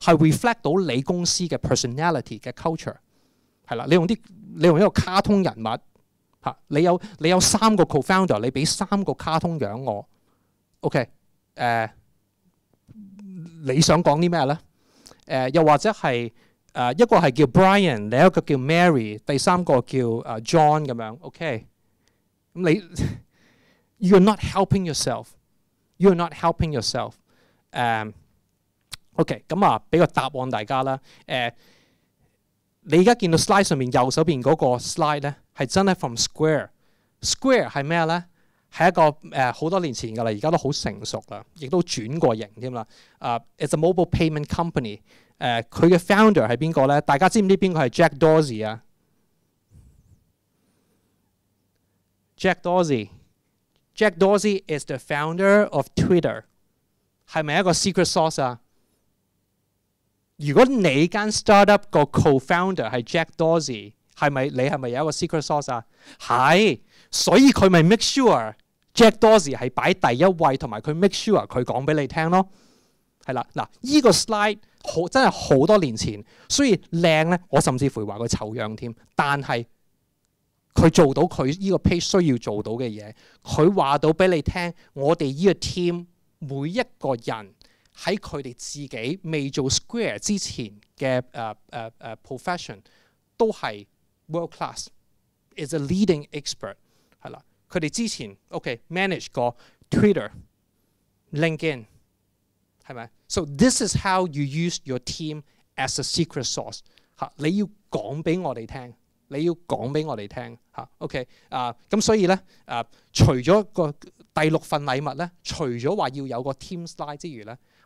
A: 係 reflect 到你公司嘅 personality 嘅 culture，係啦，你用啲你用一個卡通人物嚇，你有你有三個 co-founder，你俾三個卡通養我，OK，誒，你想講啲咩咧？誒，又或者係誒一個係叫 Brian，另一個叫 Mary，第三個叫誒 John 咁樣，OK。咁你 You're not helping yourself. You're not helping yourself. Um. OK，咁啊，俾個答案大家啦。誒，你而家見到 slide 上面右手邊嗰個 slide 咧，係真係 from Square。Square 係咩咧？係一個誒，好多年前㗎啦，而家都好成熟啦，亦都轉過型添啦。啊，it's a mobile payment company。誒，佢嘅 founder 係邊個咧？大家知唔知邊個係 Jack Dorsey 啊？Jack Dorsey。Jack Dorsey is the founder of Twitter。係咪一個 secret sauce 啊？如果你間 startup 個 co-founder 係 Jack Dorsey，係咪你係咪有一個 secret sauce 啊？係，所以佢咪 make sure Jack Dorsey 係擺第一位，同埋佢 make sure 佢講俾你聽咯。係啦，嗱，依個 slide 好真係好多年前，雖然靚咧，我甚至乎話佢醜樣添，但係佢做到佢呢個 page 需要做到嘅嘢，佢話到俾你聽，我哋依個 team 每一個人。喺佢哋自己未做 Square 之前嘅誒誒誒 profession 都係 world class，is a leading expert 係啦。佢哋之前 OK manage 過 Twitter、LinkedIn 係咪？So this is how you use your team as a secret source 嚇。你要講俾我哋聽，你要講俾我哋聽嚇。OK 啊，咁所以咧啊，除咗個第六份禮物咧，除咗話要有個 team slide 之餘咧。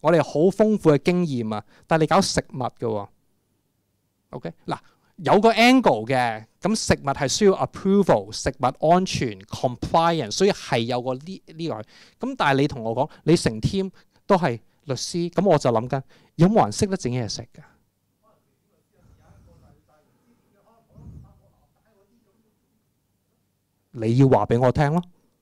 A: 我哋好豐富嘅經驗啊，但系你搞食物嘅喎，OK 嗱有個 angle 嘅，咁食物係需要 approval，食物安全 compliance，所以係有個呢呢個。咁但係你同我講，你成 team 都係律師，咁我就諗緊有冇人識得整嘢食㗎？你要話俾我聽咯。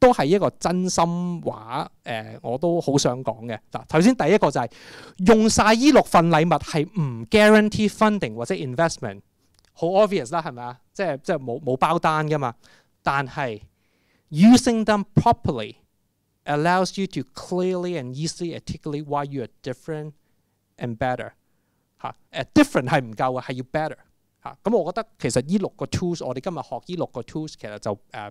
A: 都係一個真心話，誒，我都好想講嘅。嗱，頭先第一個就係用晒依六份禮物係唔 guarantee funding 或者 investment，好 obvious 啦，係咪啊？即係即係冇冇包單噶嘛。但係 using them properly allows you to clearly and easily articulate why you are different and better。嚇，誒，different 係唔夠嘅，係要 better。嚇，咁我覺得其實依六個 tools，我哋今日學呢六個 tools，其實就誒。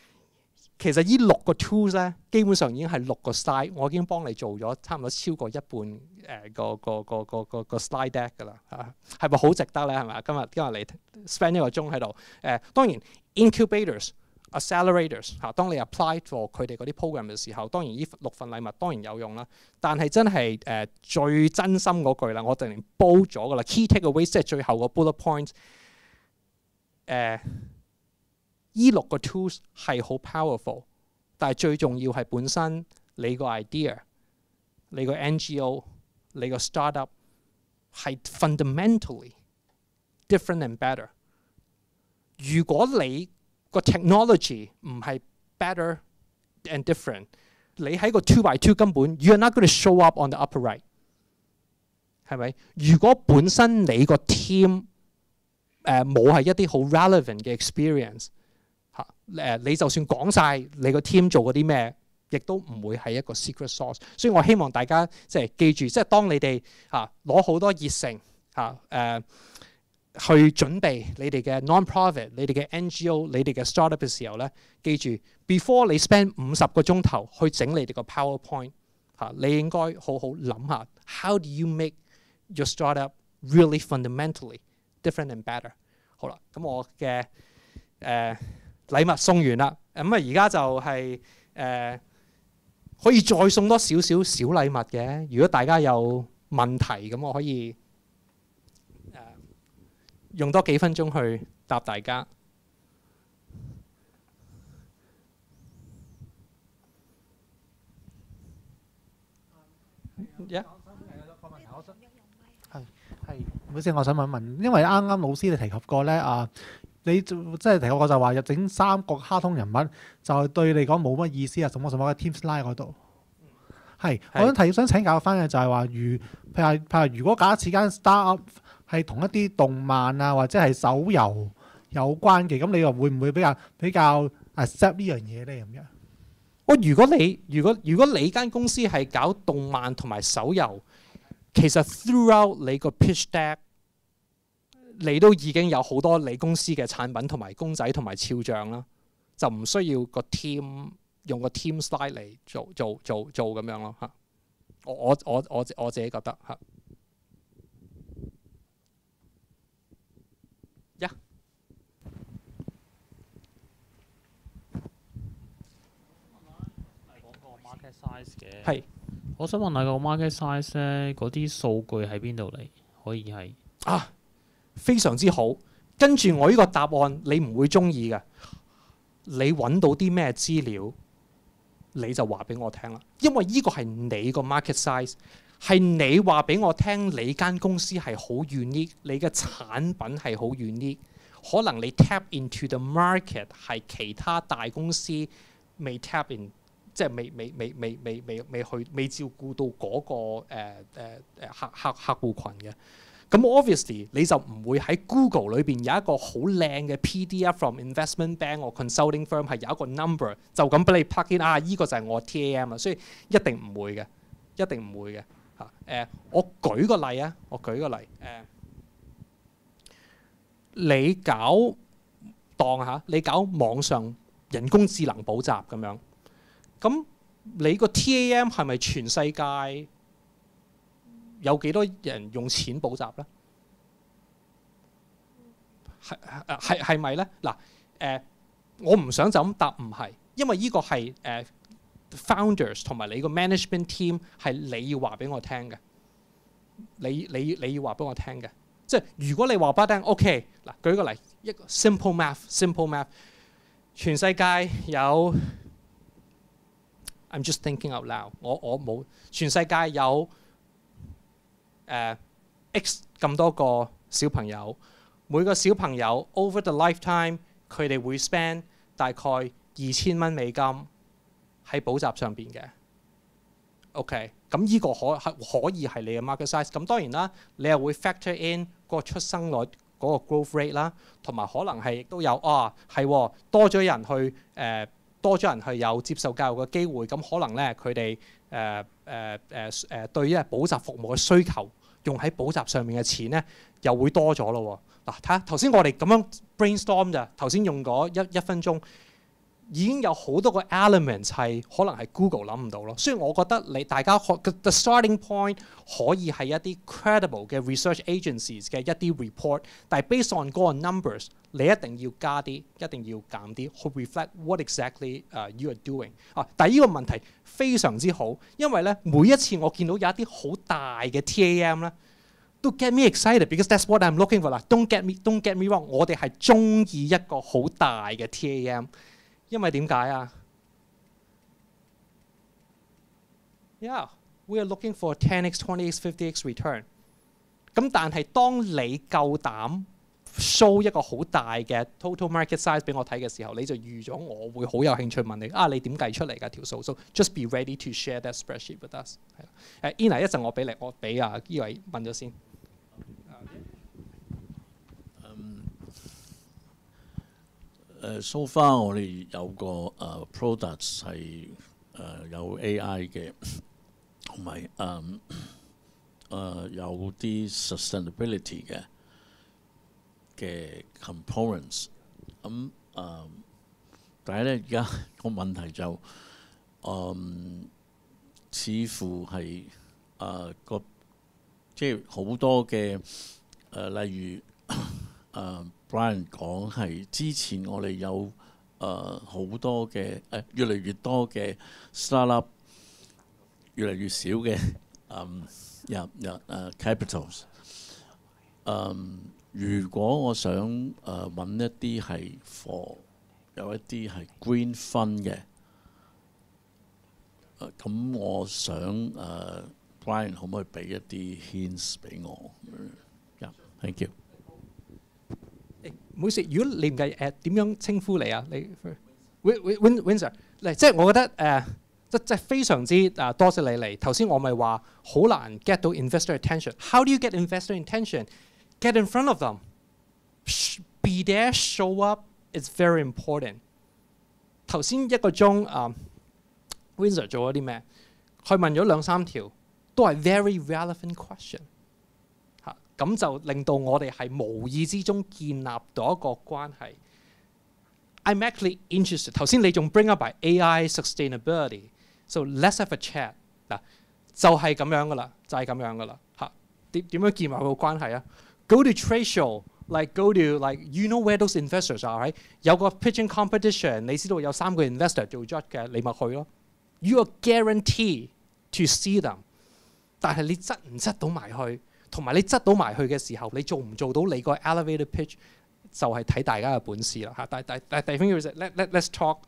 A: 其實依六個 tools 咧，基本上已經係六個 slide，我已經幫你做咗差唔多超過一半誒個個個個個 slide deck 噶啦嚇，係咪好值得咧？係咪啊？今日今日你 spend 一個鐘喺度誒，當然 incubators、accelerators 嚇，當你 apply for 佢哋嗰啲 program 嘅時候，當然呢六份禮物當然有用啦。但係真係誒最真心嗰句啦，我就然煲咗噶啦，key take away 即係最後個 bullet point 誒。依六個 tools 係好 powerful，但係最重要係本身你個 idea、你個 NGO、你個 startup 係 fundamentally different and better。如果你個 technology 唔係 better and different，你喺個 two by two 根本 you're not going to show up on the upper right，係咪？如果本身你個 team 誒冇係一啲好 relevant 嘅 experience。誒，你就算講晒你個 team 做嗰啲咩，亦都唔會係一個 secret source。所以我希望大家即係記住，即係當你哋嚇攞好多熱誠嚇誒去準備你哋嘅 non-profit、你哋嘅 NGO、你哋嘅 startup 嘅時候咧，記住 before 你 spend 五十個鐘頭去整你哋個 PowerPoint 嚇，你應該好好諗下，how do you make your startup really fundamentally different and better？好啦，咁我嘅誒。禮物送完啦，咁啊而家就係誒可以再送多少少小禮物嘅。如果大家有問題，咁我可以誒用多幾分鐘去答大家。嗯，呀，係，唔好意思，我想問一問，因為啱啱老師你提及過咧啊。你即係提我就話入整三個卡通人物，就對你講冇乜意思啊！什麼什麼喺 Teams l i n e 嗰度，係我想提想請教翻嘅就係話，如譬如譬如如果假設間 startup 係同一啲動漫啊或者係手遊有關嘅，咁你又會唔會比較比較 accept 呢樣嘢咧咁樣？我如果你如果如果你間公司係搞動漫同埋手遊，其實 throughout 你個 pitch deck。你都已經有好多你公司嘅產品同埋公仔同埋肖像啦，就唔需要個 team 用個 team slide 嚟做做做做咁樣咯嚇。我我我我我自己覺得嚇。一我想問下個 market size 咧，嗰啲數據喺邊度嚟？可以係啊？非常之好，跟住我呢個答案你唔會中意嘅。你揾到啲咩資料，你就話俾我聽啦。因為呢個係你個 market size，係你話俾我聽，你間公司係好遠啲，你嘅產品係好遠啲。可能你 tap into the market 係其他大公司未 tap in，即係未未未未未未未去未照顧到嗰個誒誒誒客客客户群嘅。咁 obviously 你就唔會喺 Google 裏邊有一個好靚嘅 p d f from investment bank or consulting firm 係有一個 number 就咁俾你 plug in 啊！依個就係我 TAM 啊，所以一定唔會嘅，一定唔會嘅嚇誒！我舉個例啊，我舉個例誒，你搞當嚇，你搞網上人工智能補習咁樣，咁你個 TAM 係咪全世界？有幾多人用錢補習咧？係係咪咧？嗱，誒，我唔想就咁答，唔係，因為呢個係誒 founders 同埋你個 management team 係你要話俾我聽嘅，你你你要話俾我聽嘅。即係如果你話不聽，OK。嗱，舉個例，一個 simple math，simple math，全世界有，I'm just thinking out loud，我我冇，全世界有。誒 X 咁多個小朋友，每個小朋友 over the lifetime 佢哋會 spend 大概二千蚊美金喺補習上邊嘅。OK，咁呢個可可以係你嘅 market size。咁當然啦，你又會 factor in 嗰個出生率、嗰個 growth rate 啦，同埋可能係亦都有啊，係多咗人去誒，多咗人去有接受教育嘅機會，咁可能咧佢哋誒誒誒誒對於補習服務嘅需求。用喺補習上面嘅錢咧，又會多咗咯。嗱，睇下頭先我哋咁樣 brainstorm 咋，頭先用咗一一分鐘。已經有好多個 element 係可能係 Google 諗唔到咯。雖然我覺得你大家學 the starting point 可以係一啲 credible 嘅 research agencies 嘅一啲 report，但係 based on 嗰個 numbers，你一定要加啲，一定要減啲去 reflect what exactly 誒 you are doing。啊，但係呢個問題非常之好，因為咧每一次我見到有一啲好大嘅 TAM 咧，都 get me excited because that's what I'm looking for 啦。Don't get me don't get me wrong，我哋係中意一個好大嘅 TAM。因為點解啊？Yeah, we are looking for 10x, 20x, 50x return。咁但係當你夠膽 show 一個好大嘅 total market size 俾我睇嘅時候，你就預咗我會好有興趣問你啊，你點計出嚟㗎條數？So just be ready to share that spreadsheet with us。係啦，誒 Ina 一陣我俾你，我俾啊依位問咗先。
B: 誒，so far 我哋有個誒 product 係誒有 AI 嘅，同埋誒誒有啲 sustainability 嘅嘅 components。咁誒，但係咧而家 *laughs* 個問題就誒，似乎係誒個即係好多嘅誒，例如誒。*coughs* Brian 講係之前我哋有誒好多嘅誒越嚟越多嘅 startup，越嚟越少嘅誒入入誒 capitals。誒如果我想誒揾一啲係 for 有一啲係 green fund 嘅，咁我想誒 Brian 可唔可以俾一啲 hints 俾我？入，thank you。
A: 唔好意思，如果你唔計誒點樣稱呼你啊，你 Win Win Win r 嚟，即係我覺得誒即即係非常之啊多謝你嚟。頭先我咪話好難 get 到 investor attention。How do you get investor attention? Get in front of them. Be there, show up. It's very important。頭先一個鐘啊 w i n s o r 做咗啲咩？佢問咗兩三條，都係 very relevant question。咁就令到我哋係無意之中建立到一個關係。I'm actually interested。頭先你仲 bring up by AI sustainability，so let's have a chat。嗱，就係咁樣噶啦，就係咁樣噶啦。嚇，點點樣建立個關係啊？Go to trade show，like go to like you know where those investors are，有個 pitching competition，你知道有三個 investor 做 judge 嘅，你咪去咯。You're a guaranteed to see them，但係你執唔執到埋去？同埋你執到埋去嘅時候，你做唔做到你個 e l e v a t e d pitch 就係睇大家嘅本事啦嚇。但但但第二樣嘢係 let let let's talk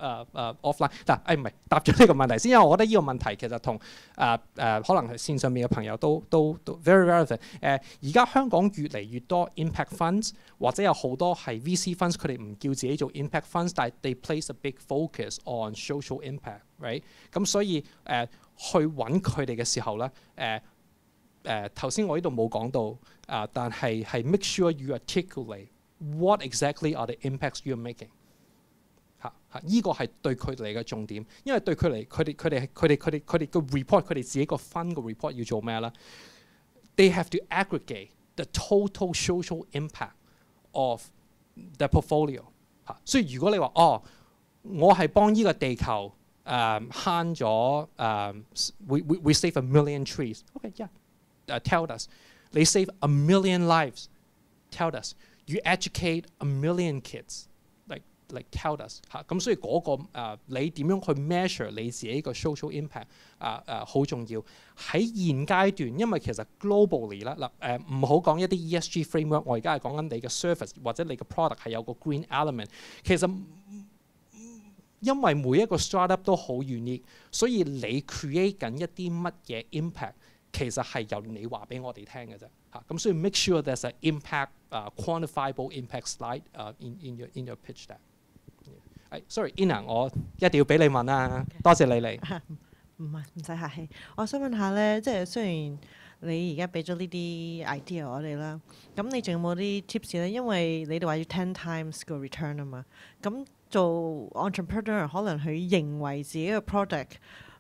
A: offline。但誒唔係答咗呢個問題先，因為我覺得呢個問題其實同誒誒可能係線上面嘅朋友都都都 very relevant 誒。而家香港越嚟越多 impact funds，或者有好多係 VC funds，佢哋唔叫自己做 impact funds，但 they place a big focus on social impact，right？咁所以誒去揾佢哋嘅時候咧誒。誒頭先我呢度冇講到啊，但係係 make sure you articulate what exactly are the impacts you're making。嚇嚇，依個係對佢哋嘅重點，因為對佢哋，佢哋佢哋佢哋佢哋佢哋個 report，佢哋自己個分個 report 要做咩咧？They have to aggregate the total social impact of the portfolio。嚇，所以如果你話哦，我係幫呢個地球誒慳咗誒 we we save a million trees。OK，yeah。啊，tell us，你 save a million lives，tell us，You educate a million kids，like like tell us 咁所以嗰個你點樣去 measure 你自己個 social impact 啊啊好重要。喺現階段，因為其實 globally 啦嗱誒，唔好講一啲 ESG framework，我而家係講緊你嘅 service 或者你嘅 product 係有個 green element。其實因為每一個 startup 都好 unique，所以你 create 緊一啲乜嘢 impact。其實係由你話俾我哋聽嘅啫，嚇咁所以 make sure there's an impact 啊 quantifiable impact slide 啊 in in your in your pitch 咧。係，sorry，Ina，我一定要俾你問啊，多謝你
C: 嚟。唔唔唔使客氣，我想問下咧，即係雖然你而家俾咗呢啲 idea 我哋啦，咁你仲有冇啲 tips 咧？因為你哋話要 ten times 個 return 啊嘛，咁做 entrepreneur 可能佢認為自己嘅 product。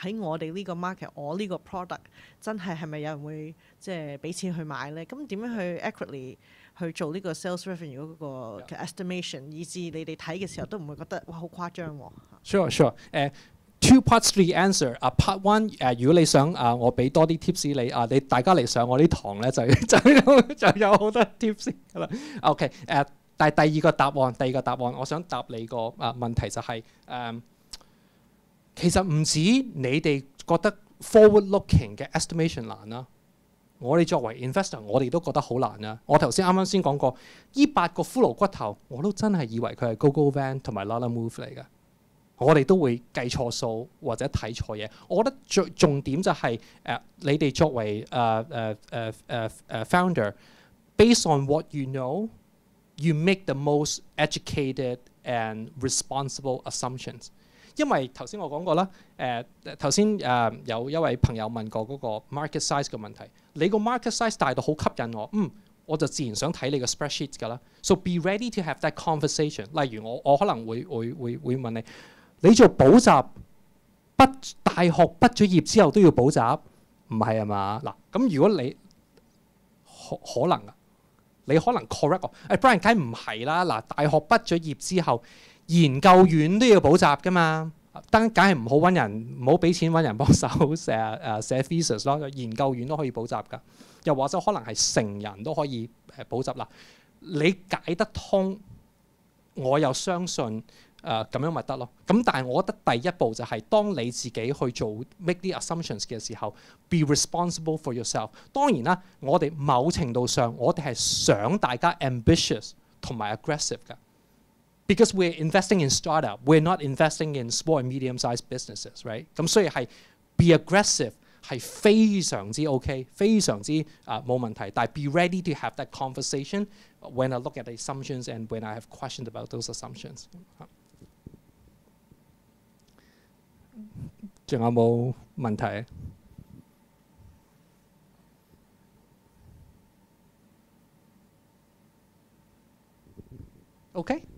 C: 喺我哋呢個 market，我呢個 product 真係係咪有人會即係俾錢去買咧？咁點樣去 accurately 去做呢個 sales revenue 嗰個 estimation，以至你哋睇嘅時候都唔會覺得哇好誇張喎。
B: Sure，sure。
A: t w o parts three answer。啊，part one，誒，如果你想啊，我俾多啲 tips 你啊，你大家嚟上我啲堂咧，就 *laughs* 就就有好多 tips 噶啦。OK，誒，但係第二個答案，第二個答案，我想答你個啊問題就係誒。其实唔止你哋觉得 forward-looking 嘅 estimation 难啦，我哋作为 investor，我哋都觉得好难啦。我头先啱啱先讲过，呢八个骷髅骨头，我都真系以为佢系 l e van 同埋 Lala move 嚟嘅，我哋都会计错数或者睇错嘢。我觉得最重点就系诶，你哋作为诶诶诶诶诶 founder，based on what you know，you make the most educated and responsible assumptions。因為頭先我講過啦，誒頭先誒有一位朋友問過嗰個 market size 嘅問題，你個 market size 大到好吸引我，嗯，我就自然想睇你個 spreadsheet 噶啦。So be ready to have that conversation。例如我我可能會會會會問你，你做補習畢大學畢咗業之後都要補習，唔係係嘛？嗱，咁如果你可可能啊，你可能 correct 我。誒 Brian，梗唔係啦，嗱，大學畢咗業之後。研究院都要補習噶嘛，單梗係唔好揾人，唔好俾錢揾人幫手，成 *laughs* 誒寫 thesis 咯。研究院都可以補習噶，又或者可能係成人都可以誒補習啦。你解得通，我又相信誒咁樣咪得咯。咁但係我覺得第一步就係當你自己去做 make 啲 assumptions 嘅時候，be responsible for yourself。當然啦，我哋某程度上，我哋係想大家 ambitious 同埋 aggressive 嘅。because we're investing in startup, we're not investing in small and medium-sized businesses, right? right？咁所以係 be aggressive 係非常之 OK，非常之啊冇、呃、問題。但係 be ready to have that conversation when I look at the assumptions and when I have questions about those assumptions。仲有冇問題？Okay.